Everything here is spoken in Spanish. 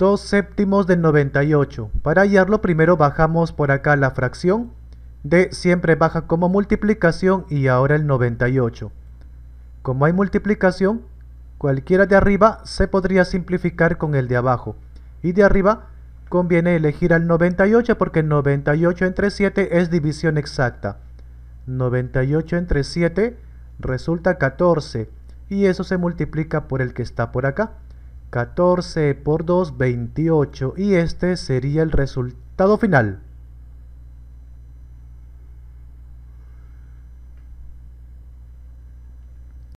2 séptimos de 98. Para hallarlo primero bajamos por acá la fracción. D siempre baja como multiplicación y ahora el 98. Como hay multiplicación, cualquiera de arriba se podría simplificar con el de abajo. Y de arriba conviene elegir al 98 porque 98 entre 7 es división exacta. 98 entre 7 resulta 14 y eso se multiplica por el que está por acá. 14 por 2, 28 y este sería el resultado final.